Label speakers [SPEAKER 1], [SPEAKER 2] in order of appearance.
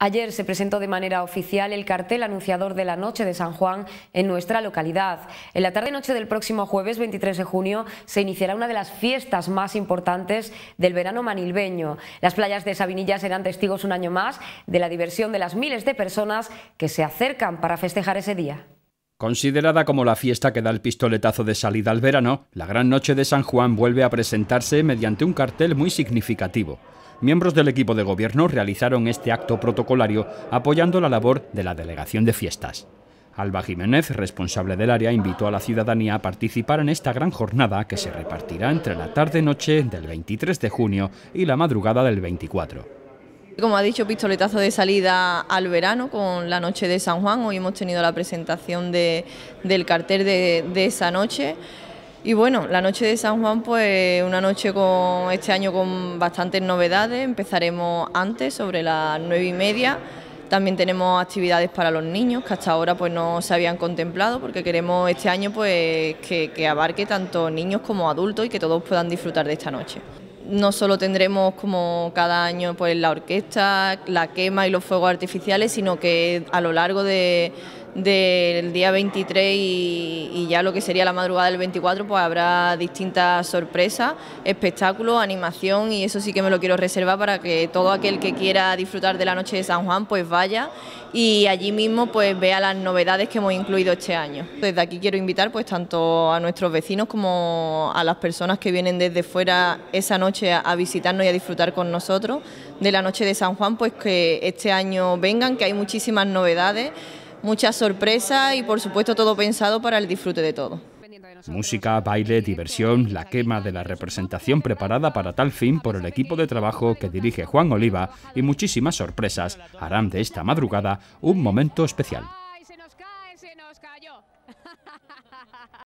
[SPEAKER 1] Ayer se presentó de manera oficial el cartel anunciador de la Noche de San Juan en nuestra localidad. En la tarde-noche del próximo jueves 23 de junio se iniciará una de las fiestas más importantes del verano manilbeño. Las playas de Sabinilla serán testigos un año más de la diversión de las miles de personas que se acercan para festejar ese día.
[SPEAKER 2] Considerada como la fiesta que da el pistoletazo de salida al verano, la Gran Noche de San Juan vuelve a presentarse mediante un cartel muy significativo. Miembros del equipo de gobierno realizaron este acto protocolario apoyando la labor de la Delegación de Fiestas. Alba Jiménez, responsable del área, invitó a la ciudadanía a participar en esta gran jornada que se repartirá entre la tarde-noche del 23 de junio y la madrugada del 24.
[SPEAKER 3] Como ha dicho, pistoletazo de salida al verano con la noche de San Juan. Hoy hemos tenido la presentación del cartel de esa noche. Y bueno, la noche de San Juan, pues una noche con este año con bastantes novedades. Empezaremos antes, sobre las nueve y media. También tenemos actividades para los niños que hasta ahora pues no se habían contemplado porque queremos este año pues que, abarque tanto niños como adultos y que todos puedan disfrutar de esta noche no solo tendremos como cada año pues la orquesta, la quema y los fuegos artificiales, sino que a lo largo de, del día 23 y, ya lo que sería la madrugada del 24, pues habrá distintas sorpresas, espectáculos, animación y eso sí que me lo quiero reservar para que todo aquel que quiera disfrutar de la noche de San Juan pues vaya y allí mismo pues vea las novedades que hemos incluido este año. Desde aquí quiero invitar pues tanto a nuestros vecinos como a las personas que vienen desde fuera esa noche a, a visitarnos y a disfrutar con nosotros de la noche de San Juan, pues que este año vengan, que hay muchísimas novedades mucha sorpresa y por supuesto todo pensado para el disfrute de todo.
[SPEAKER 2] Música, baile, diversión, la quema de la representación preparada para tal fin por el equipo de trabajo que dirige Juan Oliva y muchísimas sorpresas harán de esta madrugada un momento especial.